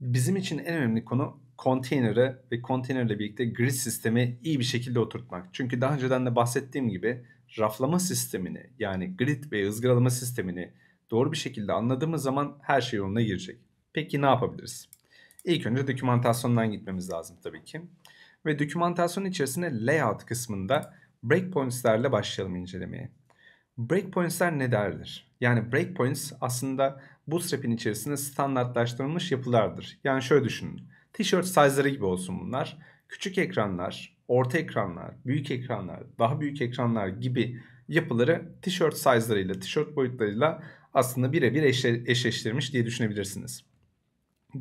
bizim için en önemli konu konteyneri ve konteynerle birlikte grid sistemi iyi bir şekilde oturtmak. Çünkü daha önceden de bahsettiğim gibi raflama sistemini yani grid ve ızgaralama sistemini doğru bir şekilde anladığımız zaman her şey yoluna girecek. Peki ne yapabiliriz? İlk önce dokümantasyondan gitmemiz lazım tabii ki. Ve dokümantasyon içerisinde layout kısmında breakpoints'lerle başlayalım incelemeye. Breakpoints'ler ne derdir? Yani breakpoints aslında bootstrap'in içerisinde standartlaştırılmış yapılardır. Yani şöyle düşünün. T-shirt size'ları gibi olsun bunlar. Küçük ekranlar, orta ekranlar, büyük ekranlar, daha büyük ekranlar gibi yapıları t-shirt size'larıyla, t-shirt boyutlarıyla aslında birebir eşleştirmiş diye düşünebilirsiniz.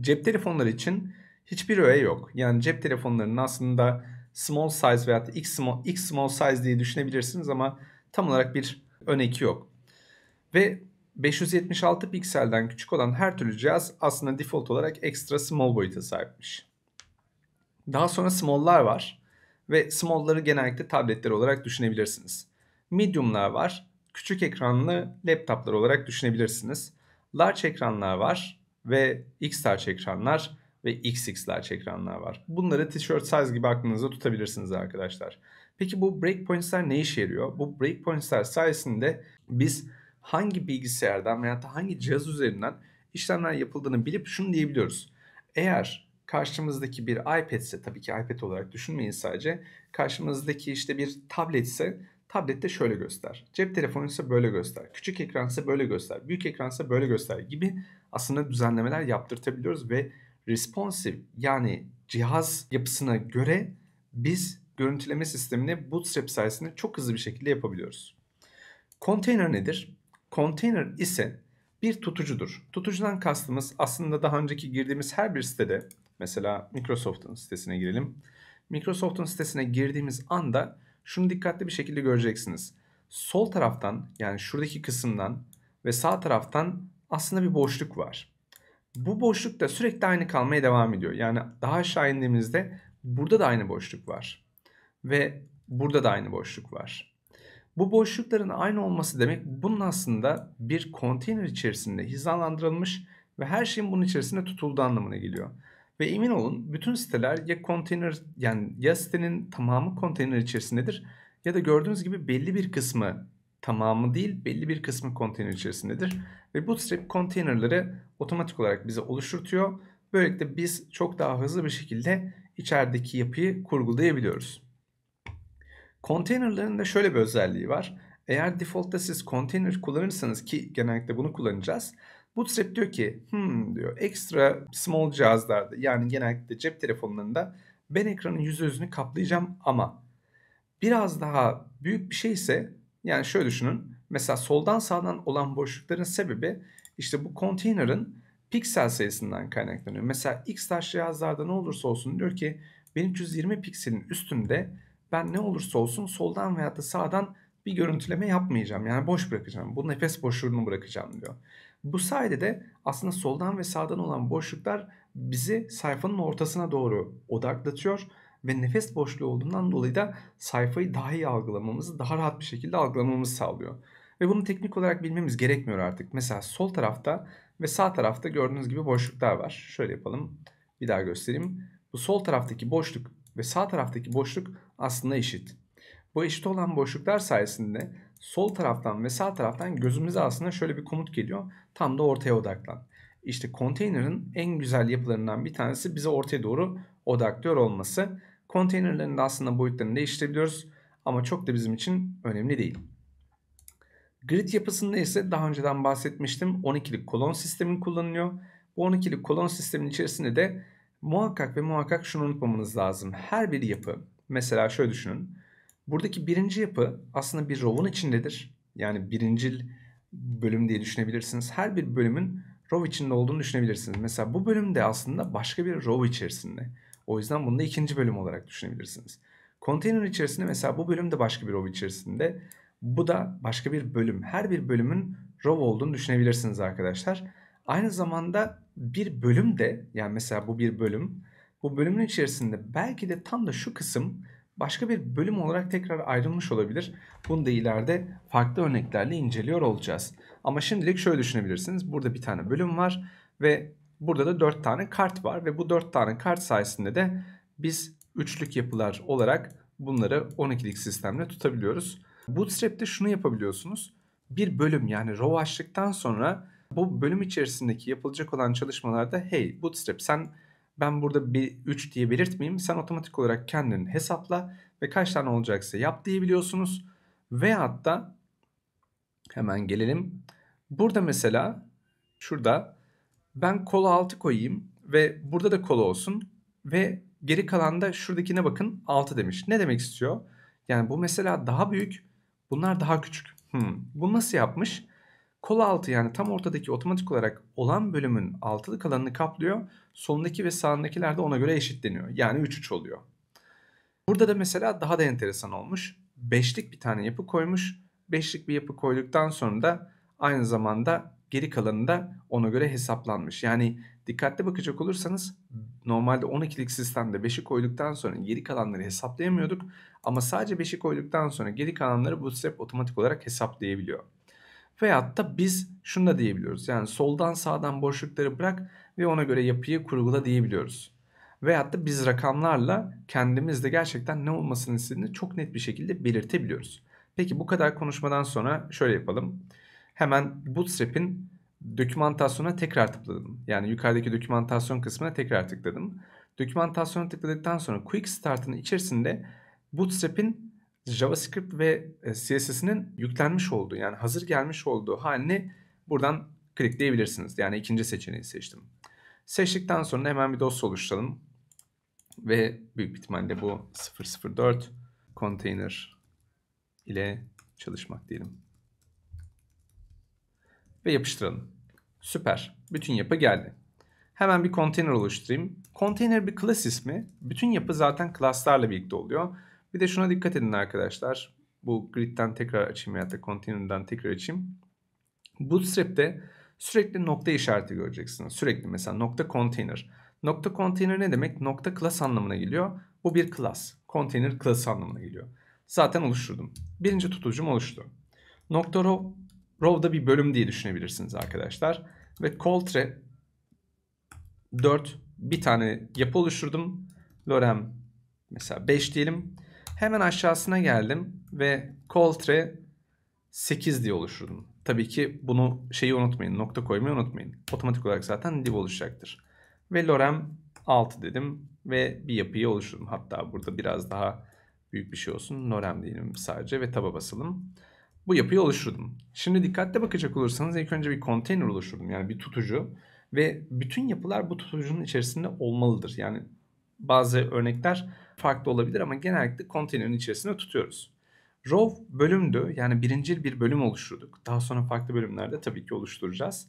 Cep telefonları için hiçbir öğe yok. Yani cep telefonlarının aslında small size veya x small, x small size diye düşünebilirsiniz ama tam olarak bir öneki yok. Ve 576 pikselden küçük olan her türlü cihaz aslında default olarak ekstra small boyuta sahipmiş. Daha sonra small'lar var ve small'ları genellikle tabletler olarak düşünebilirsiniz. Medium'lar var, küçük ekranlı laptoplar olarak düşünebilirsiniz. Large ekranlar var ve X-Large ekranlar ve XX large ekranlar var. Bunları t-shirt size gibi aklınızda tutabilirsiniz arkadaşlar. Peki bu breakpoints'ler ne işe yarıyor? Bu breakpoints'ler sayesinde biz hangi bilgisayardan veya da hangi cihaz üzerinden işlemler yapıldığını bilip şunu diyebiliyoruz. Eğer karşımızdaki bir iPad ise tabii ki iPad olarak düşünmeyin sadece. Karşımızdaki işte bir tablet ise tablette şöyle göster. Cep telefonu ise böyle göster. Küçük ekran ise böyle göster. Büyük ekran ise böyle göster gibi aslında düzenlemeler yaptırtabiliyoruz ve responsive yani cihaz yapısına göre biz görüntüleme sistemini Bootstrap sayesinde çok hızlı bir şekilde yapabiliyoruz. Container nedir? Container ise bir tutucudur. Tutucudan kastımız aslında daha önceki girdiğimiz her bir sitede mesela Microsoft'un sitesine girelim. Microsoft'un sitesine girdiğimiz anda şunu dikkatli bir şekilde göreceksiniz. Sol taraftan yani şuradaki kısımdan ve sağ taraftan aslında bir boşluk var. Bu boşluk da sürekli aynı kalmaya devam ediyor. Yani daha aşağı indiğimizde burada da aynı boşluk var. Ve burada da aynı boşluk var. Bu boşlukların aynı olması demek bunun aslında bir konteyner içerisinde hizalandırılmış ve her şeyin bunun içerisinde tutulduğu anlamına geliyor. Ve emin olun bütün siteler ya konteyner yani ya sitenin tamamı konteyner içerisindedir ya da gördüğünüz gibi belli bir kısmı tamamı değil belli bir kısmı konteyner içerisindedir. Ve Bootstrap konteynerları otomatik olarak bize oluşturtuyor. Böylelikle biz çok daha hızlı bir şekilde içerideki yapıyı kurgulayabiliyoruz. Container'ların da şöyle bir özelliği var. Eğer default'ta siz container kullanırsanız ki genellikle bunu kullanacağız. Bootstrap diyor ki hmm diyor ekstra small cihazlarda yani genellikle cep telefonlarında ben ekranın yüzü %100'ünü kaplayacağım ama biraz daha büyük bir şey ise yani şöyle düşünün. Mesela soldan sağdan olan boşlukların sebebi işte bu container'ın piksel sayısından kaynaklanıyor. Mesela X taş cihazlarda ne olursa olsun diyor ki 1320 pikselin üstünde ben ne olursa olsun soldan veya da sağdan bir görüntüleme yapmayacağım. Yani boş bırakacağım. Bu nefes boşluğunu bırakacağım diyor. Bu sayede de aslında soldan ve sağdan olan boşluklar bizi sayfanın ortasına doğru odaklatıyor ve nefes boşluğu olduğundan dolayı da sayfayı daha iyi algılamamızı, daha rahat bir şekilde algılamamızı sağlıyor. Ve bunu teknik olarak bilmemiz gerekmiyor artık. Mesela sol tarafta ve sağ tarafta gördüğünüz gibi boşluklar var. Şöyle yapalım. Bir daha göstereyim. Bu sol taraftaki boşluk ve sağ taraftaki boşluk aslında eşit. Bu eşit olan boşluklar sayesinde sol taraftan ve sağ taraftan gözümüze aslında şöyle bir komut geliyor. Tam da ortaya odaklan. İşte konteynerin en güzel yapılarından bir tanesi bize ortaya doğru odaklıyor olması. Konteynerlerin de aslında boyutlarını değiştirebiliyoruz ama çok da bizim için önemli değil. Grid yapısında ise daha önceden bahsetmiştim 12'lik kolon sistemi kullanılıyor. Bu 12'lik kolon sistemin içerisinde de Muhakkak ve muhakkak şunu unutmamanız lazım. Her bir yapı mesela şöyle düşünün. Buradaki birinci yapı aslında bir row'un içindedir. Yani birincil bölüm diye düşünebilirsiniz. Her bir bölümün row içinde olduğunu düşünebilirsiniz. Mesela bu bölüm de aslında başka bir row içerisinde. O yüzden bunu da ikinci bölüm olarak düşünebilirsiniz. Konteyner içerisinde mesela bu bölüm de başka bir row içerisinde. Bu da başka bir bölüm. Her bir bölümün row olduğunu düşünebilirsiniz arkadaşlar. Aynı zamanda bir bölüm de yani mesela bu bir bölüm bu bölümün içerisinde belki de tam da şu kısım başka bir bölüm olarak tekrar ayrılmış olabilir. Bunu da ileride farklı örneklerle inceliyor olacağız. Ama şimdilik şöyle düşünebilirsiniz. Burada bir tane bölüm var ve burada da 4 tane kart var ve bu 4 tane kart sayesinde de biz üçlük yapılar olarak bunları 12'lik sistemle tutabiliyoruz. Bootstrap'te şunu yapabiliyorsunuz. Bir bölüm yani row açtıktan sonra bu bölüm içerisindeki yapılacak olan çalışmalarda hey Bootstrap sen ben burada bir 3 diye belirtmeyeyim. Sen otomatik olarak kendin hesapla ve kaç tane olacaksa yap diyebiliyorsunuz. Ve hatta hemen gelelim. Burada mesela şurada ben kolu 6 koyayım ve burada da kolu olsun ve geri kalan da şuradakine bakın 6 demiş. Ne demek istiyor? Yani bu mesela daha büyük bunlar daha küçük. Hmm, bu nasıl yapmış? Kol altı yani tam ortadaki otomatik olarak olan bölümün altılı kalanını kaplıyor. Solundaki ve sağındakiler de ona göre eşitleniyor. Yani 3-3 oluyor. Burada da mesela daha da enteresan olmuş. Beşlik bir tane yapı koymuş. Beşlik bir yapı koyduktan sonra da aynı zamanda geri kalanı da ona göre hesaplanmış. Yani dikkatli bakacak olursanız normalde 12'lik sistemde 5'i koyduktan sonra geri kalanları hesaplayamıyorduk. Ama sadece 5'i koyduktan sonra geri kalanları bu step otomatik olarak hesaplayabiliyor. Veyahut da biz şunu da diyebiliyoruz. Yani soldan sağdan boşlukları bırak ve ona göre yapıyı kurgula diyebiliyoruz. Veyahut da biz rakamlarla kendimizde gerçekten ne olmasını istediğini çok net bir şekilde belirtebiliyoruz. Peki bu kadar konuşmadan sonra şöyle yapalım. Hemen Bootstrap'in dokümantasyona tekrar tıkladım. Yani yukarıdaki dokümantasyon kısmına tekrar tıkladım. Dokümantasyona tıkladıktan sonra Quick Start'ın içerisinde Bootstrap'in JavaScript ve e, CSS'inin yüklenmiş olduğu yani hazır gelmiş olduğu halini buradan klikleyebilirsiniz. Yani ikinci seçeneği seçtim. Seçtikten sonra hemen bir dosya oluşturalım. Ve büyük ihtimalle bu 004 container ile çalışmak diyelim. Ve yapıştıralım. Süper. Bütün yapı geldi. Hemen bir container oluşturayım. Container bir class ismi. Bütün yapı zaten classlarla birlikte oluyor. Bir de şuna dikkat edin arkadaşlar. Bu grid'den tekrar açayım ya da continuum'dan tekrar açayım. Bootstrap'te sürekli nokta işareti göreceksiniz. Sürekli mesela nokta container. Nokta container ne demek? Nokta class anlamına geliyor. Bu bir class. Container class anlamına geliyor. Zaten oluşturdum. Birinci tutucum oluştu. Nokta row, row'da bir bölüm diye düşünebilirsiniz arkadaşlar. Ve coltre 4 bir tane yapı oluşturdum. Lorem mesela 5 diyelim. Hemen aşağısına geldim ve coltre 8 diye oluşurdum. Tabii ki bunu şeyi unutmayın. Nokta koymayı unutmayın. Otomatik olarak zaten div oluşacaktır. Ve lorem 6 dedim ve bir yapıyı oluşturdum. Hatta burada biraz daha büyük bir şey olsun. Lorem diyelim sadece ve taba basalım. Bu yapıyı oluşturdum. Şimdi dikkatle bakacak olursanız ilk önce bir konteyner oluşturdum. Yani bir tutucu. Ve bütün yapılar bu tutucunun içerisinde olmalıdır. Yani bazı örnekler farklı olabilir ama genellikle konteynerin içerisinde tutuyoruz. Row bölümdü yani birincil bir bölüm oluşturduk. Daha sonra farklı bölümlerde tabii ki oluşturacağız.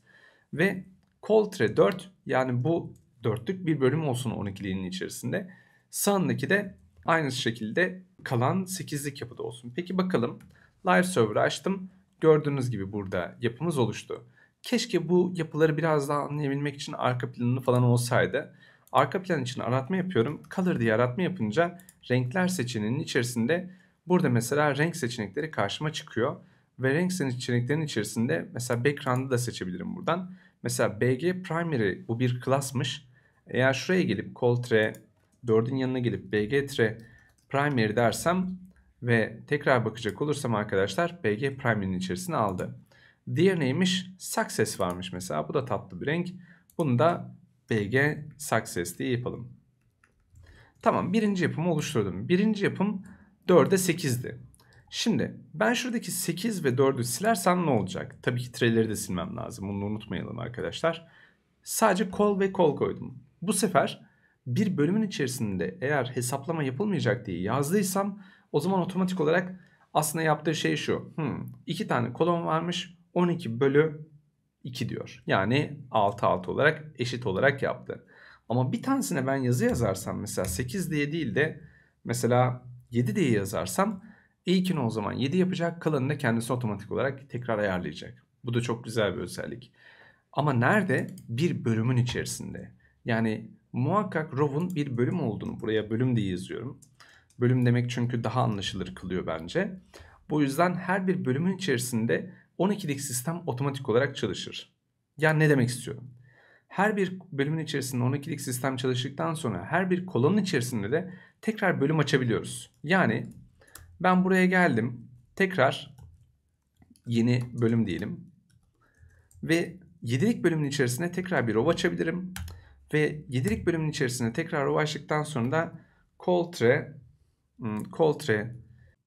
Ve Coltre 4 yani bu dörtlük bir bölüm olsun 12'liğinin içerisinde. Sağındaki de aynı şekilde kalan 8'lik yapıda olsun. Peki bakalım live server açtım. Gördüğünüz gibi burada yapımız oluştu. Keşke bu yapıları biraz daha anlayabilmek için arka planını falan olsaydı. Arka plan için aratma yapıyorum. Color diye aratma yapınca renkler seçeneğinin içerisinde burada mesela renk seçenekleri karşıma çıkıyor. Ve renk seçeneklerinin içerisinde mesela background'ı da seçebilirim buradan. Mesela BG primary bu bir class'mış. Eğer şuraya gelip coltre tre 4'ün yanına gelip bg-tre primary dersem ve tekrar bakacak olursam arkadaşlar bg primary'nin içerisine aldı. Diğer neymiş? Success varmış mesela. Bu da tatlı bir renk. Bunu da BG success diye yapalım. Tamam birinci yapımı oluşturdum. Birinci yapım 4'e 8'di. Şimdi ben şuradaki 8 ve 4'ü silersem ne olacak? Tabii ki treleri de silmem lazım. Bunu unutmayalım arkadaşlar. Sadece kol ve kol koydum. Bu sefer bir bölümün içerisinde eğer hesaplama yapılmayacak diye yazdıysam o zaman otomatik olarak aslında yaptığı şey şu. Hmm, iki tane kolon varmış. 12 bölü 2 diyor. Yani 6 6 olarak eşit olarak yaptı. Ama bir tanesine ben yazı yazarsam mesela 8 diye değil de mesela 7 diye yazarsam E2'nin o zaman 7 yapacak. Kalanını da kendisi otomatik olarak tekrar ayarlayacak. Bu da çok güzel bir özellik. Ama nerede? Bir bölümün içerisinde. Yani muhakkak row'un bir bölüm olduğunu buraya bölüm diye yazıyorum. Bölüm demek çünkü daha anlaşılır kılıyor bence. Bu yüzden her bir bölümün içerisinde 12'deki sistem otomatik olarak çalışır. Yani ne demek istiyorum? Her bir bölümün içerisinde 12'lik sistem çalıştıktan sonra her bir kolonun içerisinde de tekrar bölüm açabiliyoruz. Yani ben buraya geldim. Tekrar yeni bölüm diyelim. Ve 7'lik bölümün içerisine tekrar bir row açabilirim. Ve 7'lik bölümün içerisine tekrar row açtıktan sonra da coltre coltre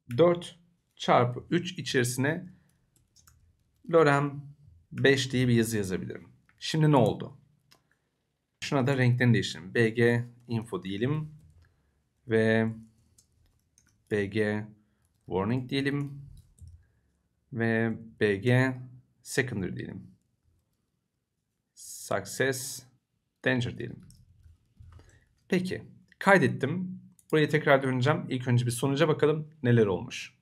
hmm, 4 çarpı 3 içerisine lorem 5 diye bir yazı yazabilirim. Şimdi ne oldu? Şuna da renklerini değiştirelim. BG info diyelim ve BG warning diyelim ve BG secondary diyelim. Success danger diyelim. Peki kaydettim. Buraya tekrar döneceğim. İlk önce bir sonuca bakalım neler olmuş.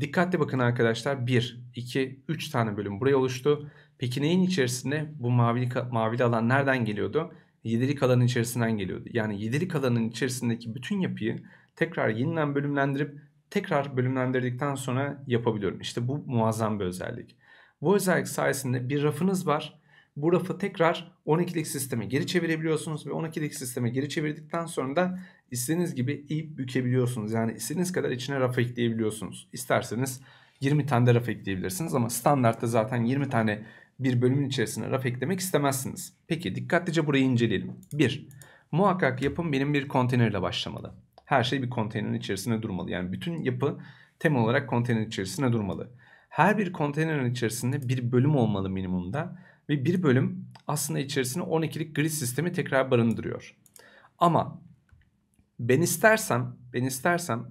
Dikkatli bakın arkadaşlar 1, 2, 3 tane bölüm buraya oluştu. Peki neyin içerisinde bu mavili, mavili alan nereden geliyordu? 7'lik alanın içerisinden geliyordu. Yani 7'lik alanın içerisindeki bütün yapıyı tekrar yeniden bölümlendirip tekrar bölümlendirdikten sonra yapabiliyorum. İşte bu muazzam bir özellik. Bu özellik sayesinde bir rafınız var bu rafı tekrar 12'lik sisteme geri çevirebiliyorsunuz ve 12'lik sisteme geri çevirdikten sonra da istediğiniz gibi eğip bükebiliyorsunuz. Yani istediğiniz kadar içine raf ekleyebiliyorsunuz. İsterseniz 20 tane de raf ekleyebilirsiniz ama standartta zaten 20 tane bir bölümün içerisine raf eklemek istemezsiniz. Peki dikkatlice burayı inceleyelim. 1. Muhakkak yapım benim bir konteynerle başlamalı. Her şey bir konteynerin içerisinde durmalı. Yani bütün yapı temel olarak konteynerin içerisinde durmalı. Her bir konteynerin içerisinde bir bölüm olmalı minimumda ve bir bölüm aslında içerisine 12'lik grid sistemi tekrar barındırıyor. Ama ben istersem, ben istersem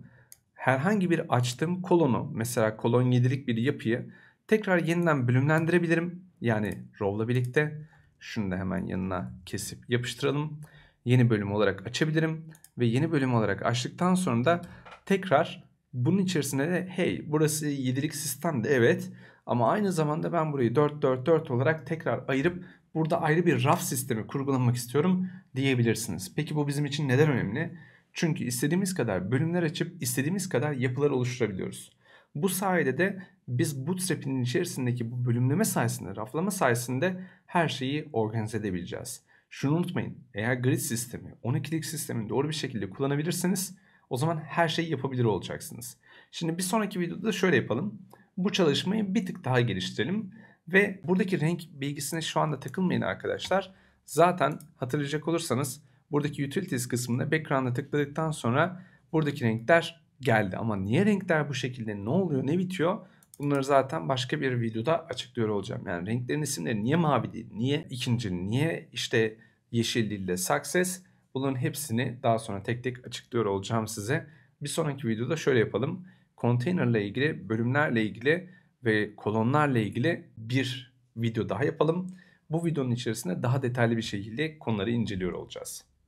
herhangi bir açtığım kolonu mesela kolon 7'lik bir yapıyı tekrar yeniden bölümlendirebilirim. Yani row'la birlikte şunu da hemen yanına kesip yapıştıralım. Yeni bölüm olarak açabilirim ve yeni bölüm olarak açtıktan sonra da tekrar bunun içerisinde de hey burası 7'lik sistemdi evet ama aynı zamanda ben burayı 4-4-4 olarak tekrar ayırıp burada ayrı bir raf sistemi kurgulamak istiyorum diyebilirsiniz. Peki bu bizim için neden önemli? Çünkü istediğimiz kadar bölümler açıp istediğimiz kadar yapılar oluşturabiliyoruz. Bu sayede de biz Bootstrap'in içerisindeki bu bölümleme sayesinde, raflama sayesinde her şeyi organize edebileceğiz. Şunu unutmayın, eğer grid sistemi, 12'lik sistemi doğru bir şekilde kullanabilirsiniz, o zaman her şeyi yapabilir olacaksınız. Şimdi bir sonraki videoda şöyle yapalım bu çalışmayı bir tık daha geliştirelim. Ve buradaki renk bilgisine şu anda takılmayın arkadaşlar. Zaten hatırlayacak olursanız buradaki utilities kısmında background'a tıkladıktan sonra buradaki renkler geldi. Ama niye renkler bu şekilde ne oluyor ne bitiyor bunları zaten başka bir videoda açıklıyor olacağım. Yani renklerin isimleri niye mavi değil niye ikinci niye işte yeşil değil de success bunların hepsini daha sonra tek tek açıklıyor olacağım size. Bir sonraki videoda şöyle yapalım konteynerle ilgili, bölümlerle ilgili ve kolonlarla ilgili bir video daha yapalım. Bu videonun içerisinde daha detaylı bir şekilde konuları inceliyor olacağız.